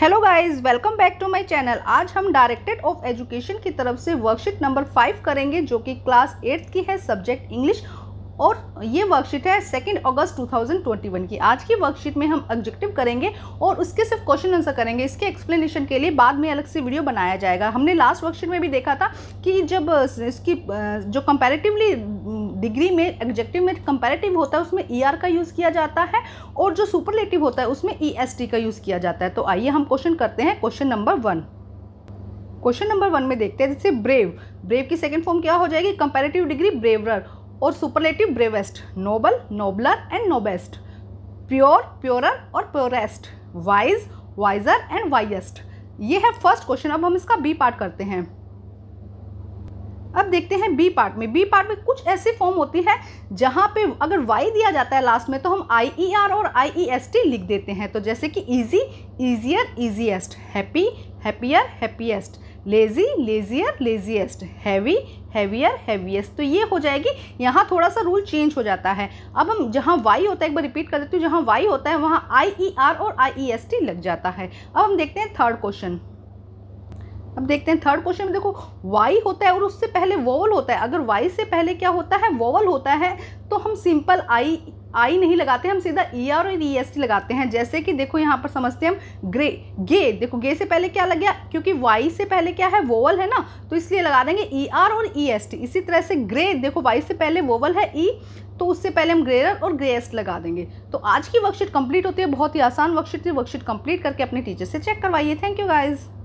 hello guys welcome back to my channel आज हम directed of education की तरफ से वर्कशीट नंबर फाइव करेंगे जो कि क्लास एट्थ की है सब्जेक्ट इंग्लिश और ये वर्कशीट है सेकेंड अगस्त 2021 की आज की वर्कशीट में हम ऑब्जेक्टिव करेंगे और उसके सिर्फ क्वेश्चन आंसर करेंगे इसके एक्सप्लेनेशन के लिए बाद में अलग से वीडियो बनाया जाएगा हमने लास्ट वर्कशीट में भी देखा था कि जब इसकी जो कंपेरेटिवली डिग्री में एग्जेक्टिव में कंपेरेटिव होता है उसमें ई e ER का यूज़ किया जाता है और जो सुपरलेटिव होता है उसमें ई e का यूज़ किया जाता है तो आइए हम क्वेश्चन करते हैं question number one question number one में देखते हैं जैसे ब्रेव ब्रेव की सेकंड फॉर्म क्या हो जाएगी कंपैरेटिव डिग्री ब्रेवर और superlative bravest noble nobler and noblest pure purer और purest wise wiser and wisest ये है फर्स्ट क्वेश्चन अब हम इसका बी पार्ट करते हैं अब देखते हैं बी पार्ट में बी पार्ट में कुछ ऐसी फॉर्म होती है जहां पे अगर वाई दिया जाता है लास्ट में तो हम आई ई आर और आई ई एस टी लिख देते हैं तो जैसे कि easy easier easiest happy happier happiest lazy lazier laziest heavy heavier heaviest तो ये हो जाएगी यहाँ थोड़ा सा रूल चेंज हो जाता है अब हम जहाँ वाई होता है एक बार रिपीट कर देती हूँ जहाँ वाई होता है वहाँ आई ई आर और आई ई एस टी लग जाता है अब हम देखते हैं थर्ड क्वेश्चन अब देखते हैं थर्ड क्वेश्चन में देखो वाई होता है और उससे पहले वोवल होता है अगर वाई से पहले क्या होता है वोवल होता है तो हम सिंपल आई आई नहीं लगाते हम सीधा ई e आर और ई एस टी लगाते हैं जैसे कि देखो यहाँ पर समझते हैं हम ग्रे गे देखो गे से पहले क्या लग गया क्योंकि वाई से पहले क्या है वोवल है ना तो इसलिए लगा देंगे ई e आर और ई एस टी इसी तरह से ग्रे देखो वाई से पहले वोवल है ई e, तो उससे पहले हम ग्रेयर और ग्रेस्ट लगा देंगे तो आज की वर्कशीट कंप्लीट होती है बहुत ही आसान वर्कशीट थी वर्कशीट कंप्लीट करके अपने टीचर से चेक करवाइए थैंक यू गाइज़